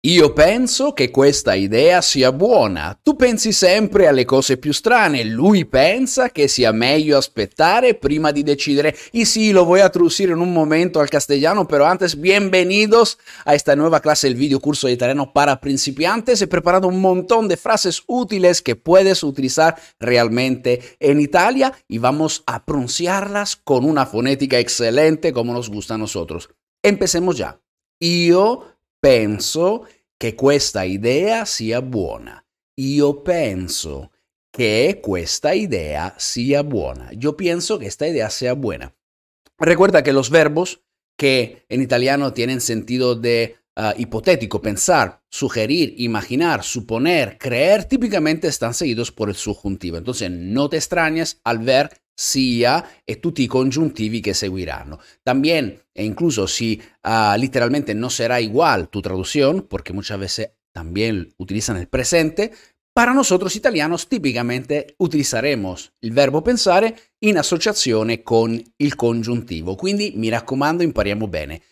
Yo pienso que questa idea sia buona. Tu pensi sempre alle cose più strane. Lui pensa che sia meglio aspettare prima di decidere. Y e sí, lo voy a traducir en un momento al castellano, pero antes, bienvenidos a esta nueva clase del video curso de italiano para principiantes. He preparado un montón de frases útiles que puedes utilizar realmente en Italia y vamos a pronunciarlas con una fonética excelente como nos gusta a nosotros. Empecemos ya. Yo penso que questa idea sia buona. Yo penso que esta idea sea buena. Yo pienso que esta idea sea buena. Recuerda que los verbos que en italiano tienen sentido de ah, hipotético, pensar, sugerir, imaginar, suponer, creer, típicamente están seguidos por el subjuntivo. Entonces, no te extrañas al ver sia e tutti i congiuntivi che seguiranno. También, e incluso si uh, ah, literalmente no será igual tu traducción, porque muchas veces también utilizan el presente, para nosotros italianos tipicamente utilizzeremo il verbo pensare in associazione con il congiuntivo, quindi mi raccomando impariamo bene.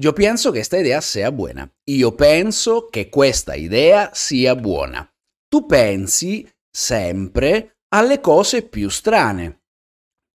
Io penso che questa idea sia buona. Io penso che questa idea sia buona. Tu pensi sempre alle cose più strane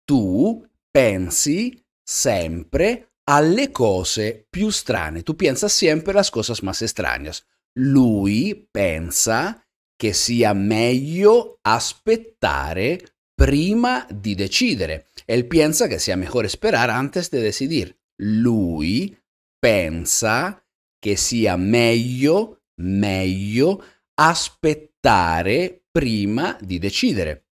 tu pensi sempre alle cose più strane. Tu pensa sempre alle cose más extrañas. Lui pensa che sia meglio aspettare prima di decidere. Él pensa che sia meglio esperar antes de decidere. Lui pensa che sia meglio, meglio aspettare prima di decidere.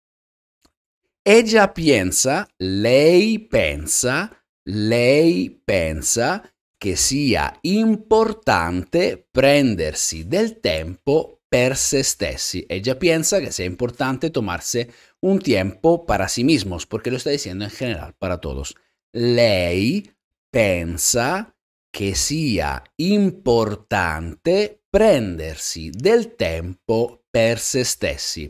Ella piensa, lei piensa, lei pensa que sia importante prendersi del tempo per se stessi. Ella piensa que sea importante tomarse un tiempo para sí mismos, porque lo está diciendo en general para todos. Lei pensa que sia importante prendersi del tempo per se stessi.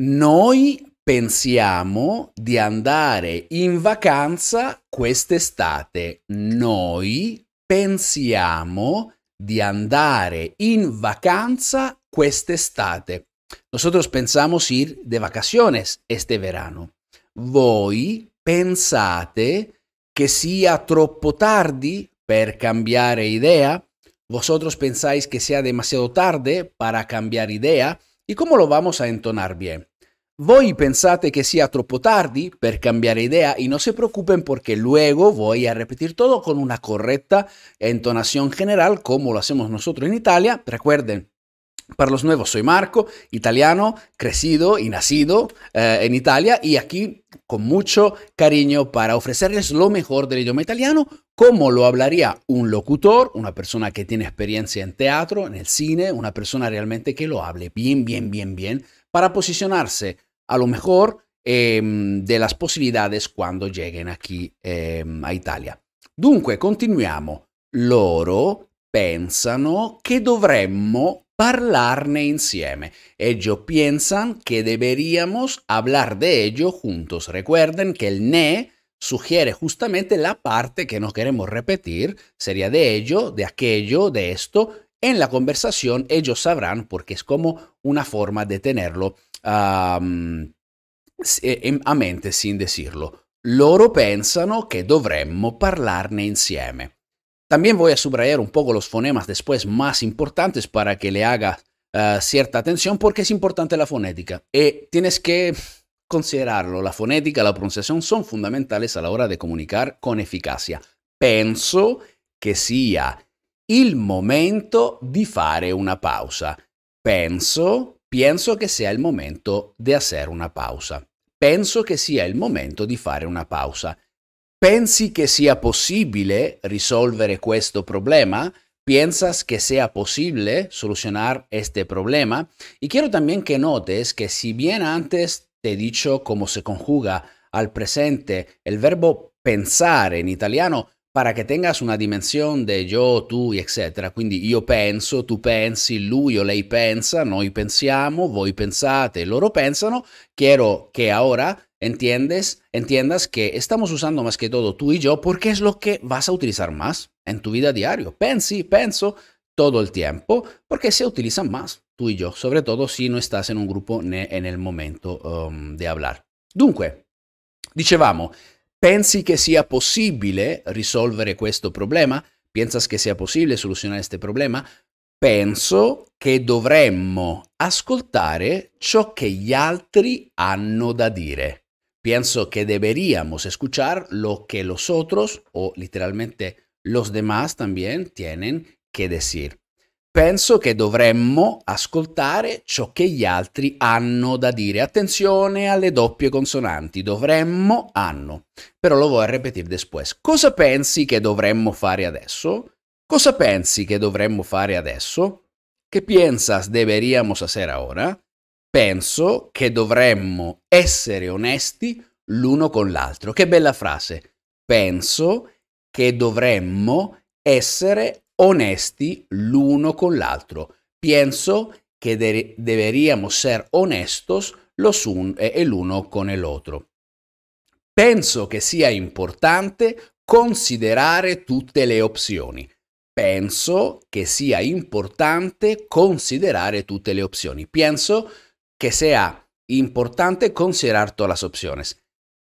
Noi pensiamo di andare in vacanza quest'estate. Noi pensiamo di andare in vacanza quest'estate. Nosotros pensamos ir de vacaciones este verano. Voi pensate che sia troppo tardi per cambiare idea? Vosotros pensáis que sea demasiado tarde para cambiar idea? ¿Y cómo lo vamos a entonar bien? a pensate que sea troppo tardi para cambiar idea y no se preocupen porque luego voy a repetir todo con una correcta entonación general como lo hacemos nosotros en Italia. Recuerden, para los nuevos, soy Marco, italiano, crecido y nacido eh, en Italia y aquí con mucho cariño para ofrecerles lo mejor del idioma italiano, como lo hablaría un locutor, una persona que tiene experiencia en teatro, en el cine, una persona realmente que lo hable bien, bien, bien, bien, para posicionarse a lo mejor em, de las posibilidades cuando lleguen aquí em, a Italia. Dunque, continuiamo. Loro pensano che dovremmo parlarne insieme. Ellos piensan que deberíamos hablar de ello juntos. Recuerden que el ne sugiere justamente la parte que no queremos repetir, sería de ello, de aquello, de esto. En la conversación ellos sabrán porque es como una forma de tenerlo e, em, a mente sin decirlo. Loro pensano que dovremmo parlarne insieme. También voy a subrayar un poco los fonemas después más importantes para que le haga eh, cierta atención porque es importante la fonética. Y eh, tienes que considerarlo. La fonética, la pronunciación son fundamentales a la hora de comunicar con eficacia. Penso que sea el momento de hacer una pausa. Penso Penso che sia il momento di fare una pausa. Penso che sia il momento di fare una pausa. Pensi che sia possibile risolvere questo problema? ¿Piensas que sea posible solucionar este problema? Y quiero también que notes que si bien antes te he dicho cómo se conjuga al presente el verbo pensare en italiano, para que tengas una dimensión de yo, tu, eccetera. Quindi io penso, tu pensi, lui o lei pensa, noi pensiamo, voi pensate, loro pensano. Quiero que ahora entiendes, entiendas que estamos usando más que todo tú y yo porque es lo que vas a utilizar más en tu vida diario. Pensi, penso todo el tiempo porque se utilizan más tú y yo, sobre todo si no estás en un grupo en el momento um, de hablar. Dunque, dicevamo, Pensi che sia possibile risolvere questo problema? Pensas che sia possibile solucionare questo problema? Penso che dovremmo ascoltare ciò che gli altri hanno da dire. Penso che deberíamos escuchar lo che los otros o letteralmente los demás también tienen que decir penso che dovremmo ascoltare ciò che gli altri hanno da dire. Attenzione alle doppie consonanti, dovremmo hanno, però lo vuoi ripetere después. Cosa pensi che dovremmo fare adesso? Cosa pensi che dovremmo fare adesso? Che piensas deberíamos stasera ora? Penso che dovremmo essere onesti l'uno con l'altro. Che bella frase. Penso che dovremmo essere onesti l'uno con l'altro. Pienso che de deberíamos ser honestos los un eh, el uno con l'altro. Penso che sia importante considerare tutte le opzioni. Penso che sia importante considerare tutte le opzioni. Penso che sia importante considerare tutte le opzioni.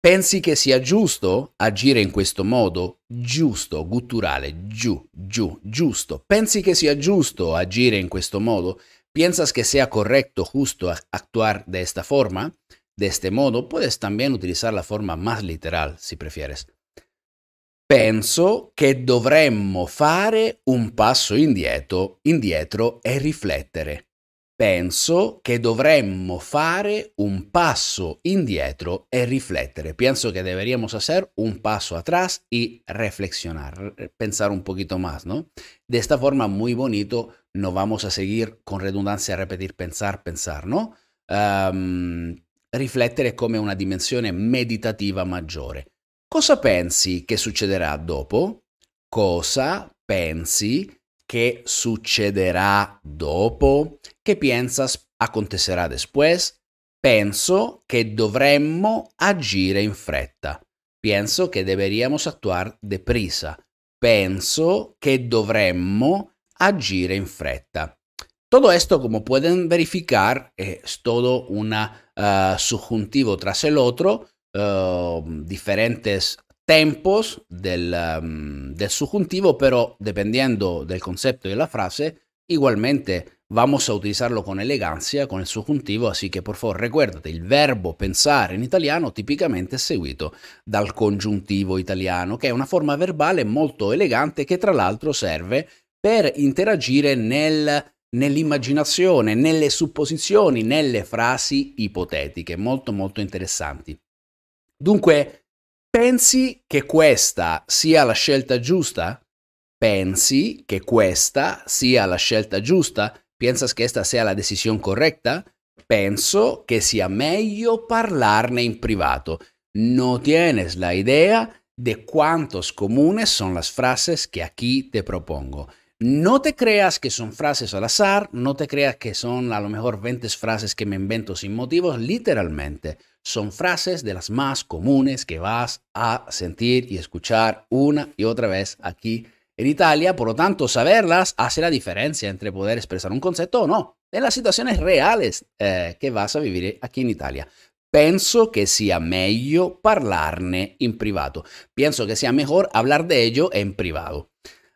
Pensi che sia giusto agire in questo modo? Giusto, gutturale, giù, giù, giusto. Pensi che sia giusto agire in questo modo? ¿Piensas che sia corretto, giusto, actuar de esta forma? De este modo, puedes también utilizar la forma más literal, si prefieres. Penso che dovremmo fare un passo indietro, indietro e riflettere penso che dovremmo fare un passo indietro e riflettere. Penso che dovremmo fare un passo atrás e reflexionar, pensare un poquito más, ¿no? De esta forma, muy bonito, no vamos a seguir con redundancia a repetir pensar, pensar, ¿no? Um, riflettere come una dimensione meditativa maggiore. Cosa pensi che succederà dopo? Cosa pensi che succederà dopo? Che piensas acontecerà después? Penso che dovremmo agire in fretta. Penso che deberíamos actuar deprisa. Penso che dovremmo agire in fretta. Todo esto, come pueden verificar, è todo un uh, eh, subjuntivo tras el otro, uh, diferentes tempos del, um, del subjuntivo, pero dependiendo del concepto y de la frase, igualmente vamos a utilizarlo con elegancia con il soggiuntivo, así che por favor recuérdate, il verbo pensare in italiano tipicamente è seguito dal congiuntivo italiano, che è una forma verbale molto elegante che tra l'altro serve per interagire nel, nell'immaginazione, nelle supposizioni, nelle frasi ipotetiche, molto molto interessanti. Dunque, ¿Pensas che questa sia la scelta giusta? Pensi che questa sia la scelta giusta? ¿Piensas que esta sea la decisión correcta? Penso che sia meglio parlarne in privato. No tienes la idea de cuántos comunes son las frases que aquí te propongo. No te creas que son frases al azar, no te creas que son a lo mejor 20 frases que me invento sin motivos, literalmente son frases de las más comunes que vas a sentir y escuchar una y otra vez aquí en Italia. Por lo tanto, saberlas hace la diferencia entre poder expresar un concepto o no en las situaciones reales eh, que vas a vivir aquí en Italia. Pienso que sea mejor hablar de ello en privado.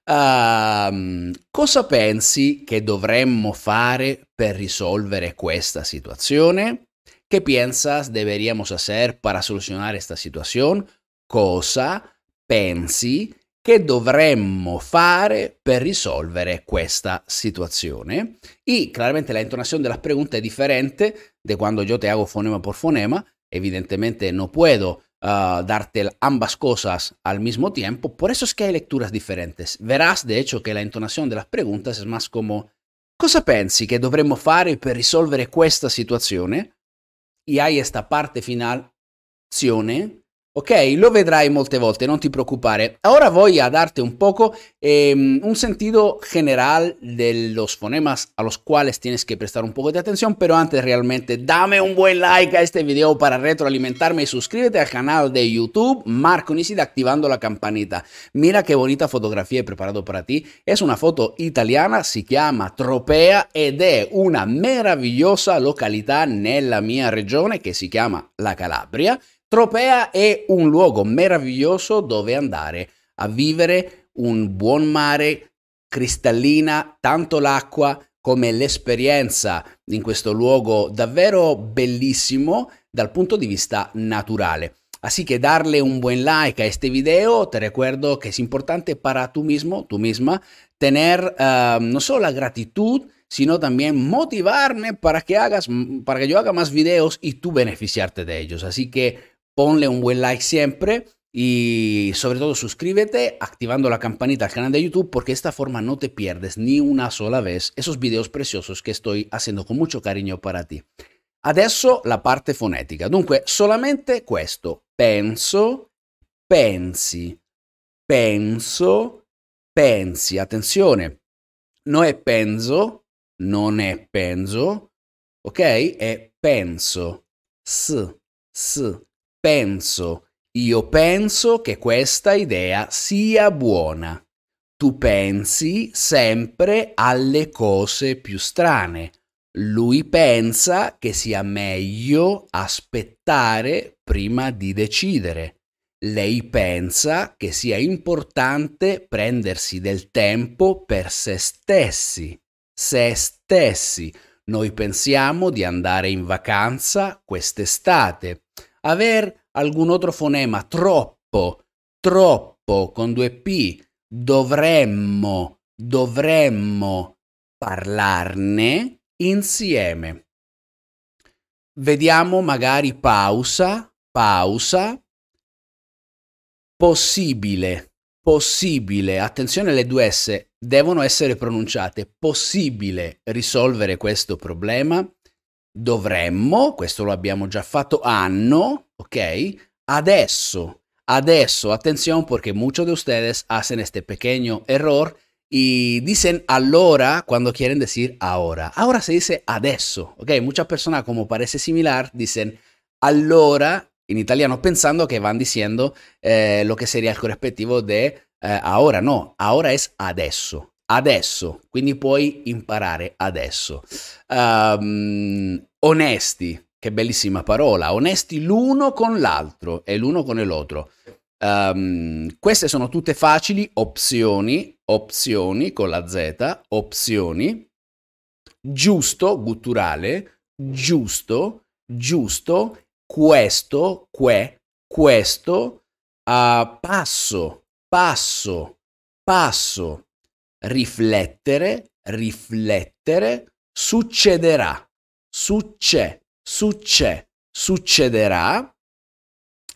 Ehm, cosa pensi che dovremmo fare per risolvere questa situazione? ¿Qué piensas deberíamos hacer para solucionar esta situación? Cosa pensi che dovremmo fare per risolvere questa situazione? Y claramente la entonación de las preguntas es diferente de cuando yo te hago fonema por fonema. Evidentemente no puedo uh, darte ambas cosas al mismo tiempo. Por eso es que hay lecturas diferentes. Verás, de hecho, que la entonación de las preguntas es más como, ¿cosa pensi che dovremmo fare per risolvere questa situazione? y hay esta parte final, Ok, lo vedrai muchas veces, no te preocupes. Ahora voy a darte un poco ehm, un sentido general de los fonemas a los cuales tienes que prestar un poco de atención, pero antes realmente dame un buen like a este video para retroalimentarme y suscríbete al canal de YouTube Marco Nisida activando la campanita. Mira qué bonita fotografía he preparado para ti. Es una foto italiana, se llama Tropea y es una localidad en la mia región que se llama La Calabria. Tropea è un luogo meraviglioso dove andare a vivere un buon mare, cristallina, tanto l'acqua come l'esperienza in questo luogo davvero bellissimo dal punto di vista naturale. Así que darle un buen like a este video, te recuerdo que es importante para tú mismo, tú misma, tener uh, no solo la gratitud, sino también motivarme para que hagas, para que yo haga más videos y tú beneficiarte de ellos. Así que ponle un buen like siempre y sobre todo suscríbete activando la campanita al canal de YouTube porque de esta forma no te pierdes ni una sola vez esos videos preciosos che sto facendo con mucho cariño para ti. Adesso la parte fonetica. Dunque, solamente questo. Penso, pensi. Penso, pensi. Attenzione. Non è penso, non è penso, ok? È penso. S, s, penso, io penso che questa idea sia buona. Tu pensi sempre alle cose più strane. Lui pensa che sia meglio aspettare prima di decidere. Lei pensa che sia importante prendersi del tempo per se stessi. Se stessi. Noi pensiamo di andare in vacanza quest'estate aver algún otro fonema, troppo, troppo con due P, dovremmo, dovremmo parlarne insieme. Vediamo magari pausa, pausa, possibile, possibile, attenzione le due S devono essere pronunciate, possibile risolvere questo problema? dovremmo, questo lo abbiamo ya fatto, hanno, ok? Adesso, adesso, atención, porque muchos de ustedes hacen este pequeño error y dicen allora cuando quieren decir ahora. Ahora se dice adesso, ok? Muchas personas, como parece similar, dicen allora en italiano pensando que van diciendo eh, lo que sería el correspectivo de eh, ahora. No, ahora es adesso. adesso, quindi puoi imparare adesso. Um, onesti, che bellissima parola, onesti l'uno con l'altro e l'uno con l'altro. Um, ehm, queste sono tutte facili opzioni, opzioni con la Z, opzioni, giusto, gutturale, giusto, giusto, questo, que, questo, uh, passo, passo, passo, riflettere, riflettere, succederà, succe, succe, succederà,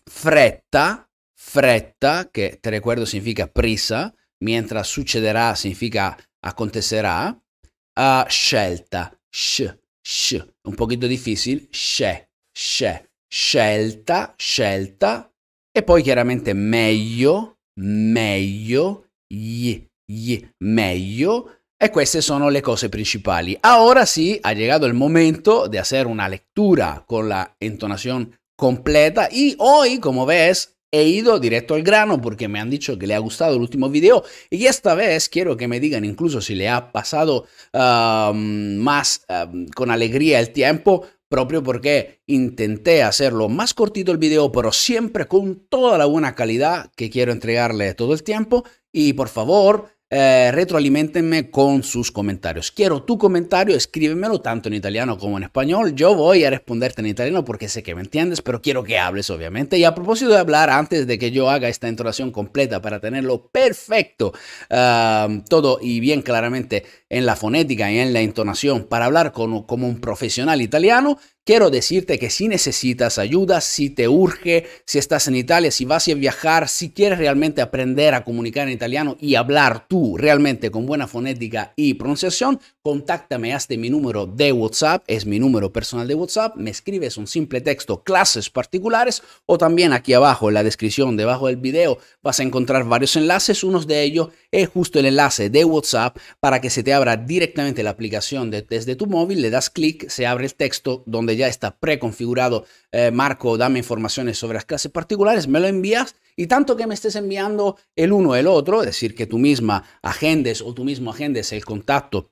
fretta, fretta, che te ricordo significa prisa, mentre succederà significa acontecerá, uh, scelta, sh, sh, un pochino difficile, sh, sh, scelta, scelta, e poi chiaramente meglio, meglio, gli, y meglio. E queste sono le cose principali. Ahora sí, ha llegado el momento de hacer una lectura con la entonación completa. Y hoy, como ves, he ido directo al grano porque me han dicho que le ha gustado el último video. Y esta vez quiero que me digan incluso si le ha pasado más con alegría el tiempo, propio porque intenté hacerlo más cortito el video, pero siempre con toda la buena calidad que quiero entregarle todo el tiempo. Y por favor, eh, retroalimentenme con sus comentarios. Quiero tu comentario, escríbemelo tanto en italiano como en español. Yo voy a responderte en italiano porque sé que me entiendes, pero quiero que hables, obviamente. Y a propósito de hablar, antes de que yo haga esta entonación completa para tenerlo perfecto, todo y bien claramente en la fonética y en la entonación, para hablar como un profesional italiano, Quiero decirte que si necesitas ayuda, si te urge, si estás en Italia, si vas a viajar, si quieres realmente aprender a comunicar en italiano y hablar tú realmente con buena fonética y pronunciación, contáctame hazte mi número de WhatsApp, es mi número personal de WhatsApp, me escribes un simple texto, clases particulares o también aquí abajo en la descripción, debajo del video, vas a encontrar varios enlaces, unos de ellos es justo el enlace de WhatsApp para que se te abra directamente la aplicación desde tu móvil, le das clic, se abre el texto donde ya está preconfigurado, eh, Marco, dame informaciones sobre las clases particulares, me lo envías y tanto que me estés enviando el uno, el otro, es decir, que tú misma agendes o tú mismo agendes el contacto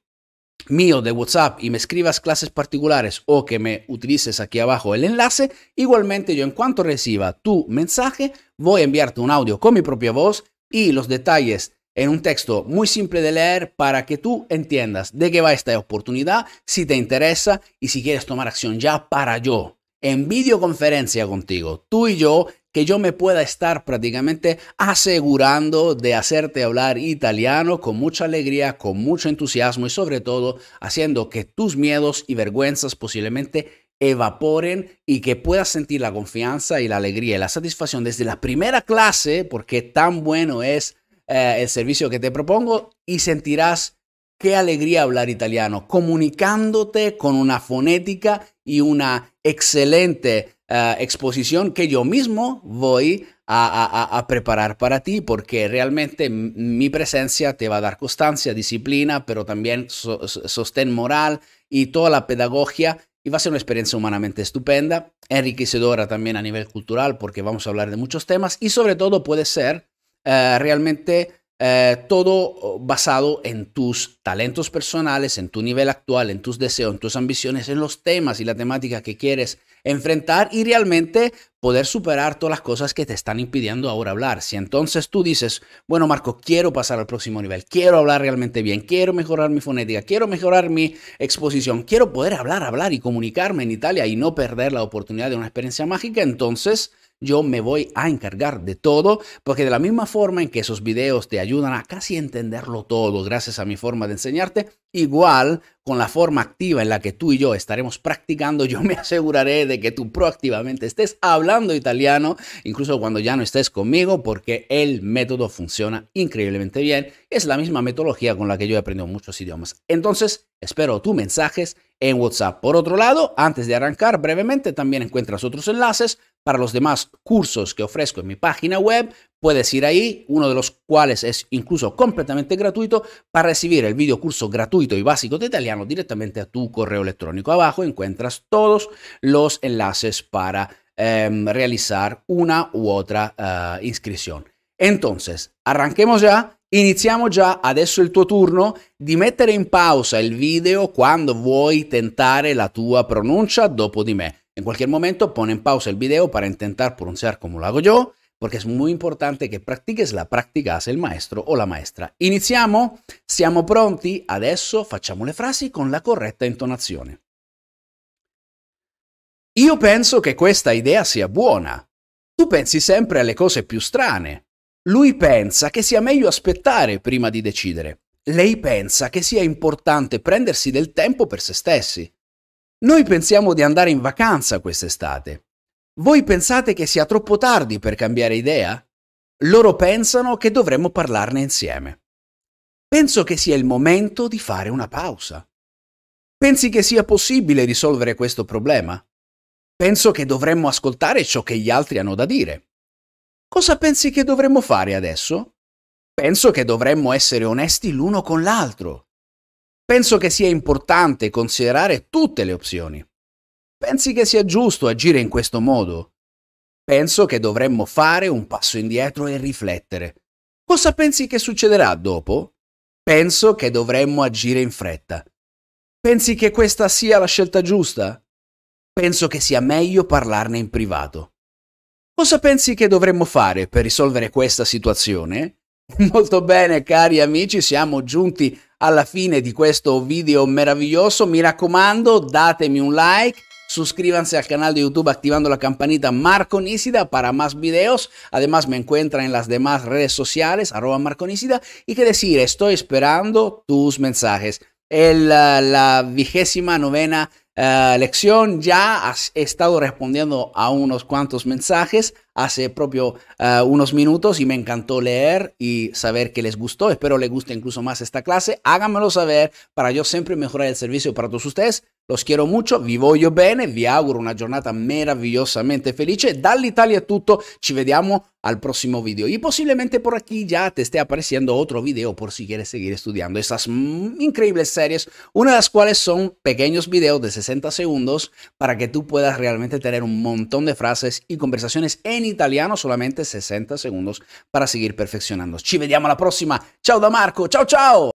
mío de WhatsApp y me escribas clases particulares o que me utilices aquí abajo el enlace, igualmente yo en cuanto reciba tu mensaje voy a enviarte un audio con mi propia voz y los detalles en un texto muy simple de leer para que tú entiendas de qué va esta oportunidad, si te interesa y si quieres tomar acción ya para yo, en videoconferencia contigo, tú y yo, que yo me pueda estar prácticamente asegurando de hacerte hablar italiano con mucha alegría, con mucho entusiasmo y sobre todo haciendo que tus miedos y vergüenzas posiblemente evaporen y que puedas sentir la confianza y la alegría y la satisfacción desde la primera clase, porque tan bueno es eh, el servicio que te propongo y sentirás qué alegría hablar italiano, comunicándote con una fonética y una excelente eh, exposición que yo mismo voy a, preparar para ti, porque realmente mi presencia te va a dar constancia, disciplina, pero también sostén moral y toda la pedagogía. Y va a ser una experiencia humanamente estupenda, enriquecedora también a nivel cultural, porque vamos a hablar de muchos temas y sobre todo puede ser eh, realmente eh, todo oh, basado en tus talentos personales, en tu nivel actual, en tus deseos, en tus ambiciones, en los temas y la temática que quieres enfrentar y realmente poder superar todas las cosas que te están impidiendo ahora hablar. Si entonces tú dices, bueno Marco, quiero pasar al próximo nivel, quiero hablar realmente bien, quiero mejorar mi fonética, quiero mejorar mi exposición, quiero poder hablar, hablar y comunicarme en Italia y no perder la oportunidad de una experiencia mágica, entonces yo me voy a encargar de todo, porque de la misma forma en que esos videos te ayudan a casi entenderlo todo gracias a mi forma de enseñarte, igual con la forma activa en la que tú y yo estaremos practicando, yo me aseguraré de que tú proactivamente estés hablando italiano, incluso cuando ya no estés conmigo, porque el método funciona increíblemente bien. Es la misma metodología con la que yo he aprendido muchos idiomas. Entonces, espero tus mensajes en WhatsApp. Por otro lado, antes de arrancar brevemente, también encuentras otros enlaces para los demás cursos que ofrezco en mi página web, puedes ir ahí, uno de los cuales es incluso completamente gratuito, para recibir el video curso gratuito y básico de italiano directamente a tu correo electrónico. Abajo encuentras todos los enlaces para em, realizar una u otra eh, inscripción. Entonces, arranquemos ya. iniciamos ya, adesso es il tuo turno, di mettere in pausa il video quando vuoi tentare la tua pronuncia dopo di me. En cualquier momento pon en pausa el video para intentar pronunciar como lo hago yo, porque es muy importante que practiques la práctica hace il maestro o la maestra. Iniziamo? Siamo pronti? Adesso facciamo le frasi con la corretta intonazione. Io penso che questa idea sia buona. Tu pensi sempre alle cose più strane. Lui pensa che sia meglio aspettare prima di decidere. Lei pensa che sia importante prendersi del tempo per se stessi. Noi pensiamo di andare in vacanza quest'estate. Voi pensate che sia troppo tardi per cambiare idea? Loro pensano che dovremmo parlarne insieme. Penso che sia il momento di fare una pausa. Pensi che sia possibile risolvere questo problema? Penso che dovremmo ascoltare ciò che gli altri hanno da dire. Cosa pensi che dovremmo fare adesso? Penso che dovremmo essere onesti l'uno con l'altro. Penso che sia importante considerare tutte le opzioni. Pensi che sia giusto agire in questo modo? Penso che dovremmo fare un passo indietro e riflettere. Cosa pensi che succederà dopo? Penso che dovremmo agire in fretta. Pensi che questa sia la scelta giusta? Penso che sia meglio parlarne in privato. Cosa pensi che dovremmo fare per risolvere questa situazione? Molto bene, cari amici, siamo giunti la fine de questo video maravilloso, Mi raccomando, datemi un like. Suscríbanse al canal de YouTube activando la campanita Marco Nisida para más videos. Además me encuentran en las demás redes sociales, arroba Marco Y que decir, estoy esperando tus mensajes. El, la vigésima novena eh, lección. Ya has estado respondiendo a unos cuantos mensajes hace propio eh, unos minutos y me encantó leer y saber que les gustó. Espero les guste incluso más esta clase. Háganmelo saber para yo siempre mejorar el servicio para todos ustedes. Los quiero mucho, vi voglio bene, vi auguro una giornata meravigliosamente felice. Dall'Italia è tutto, ci vediamo al próximo video. Y e posiblemente por aquí ya te esté apareciendo otro video por si quieres seguir estudiando estas increíbles series, una de las cuales son pequeños videos de 60 segundos para que tú puedas realmente tener un montón de frases y conversaciones en italiano, solamente 60 segundos para seguir perfeccionando. Ci vediamo la prossima. Ciao da Marco, ciao ciao.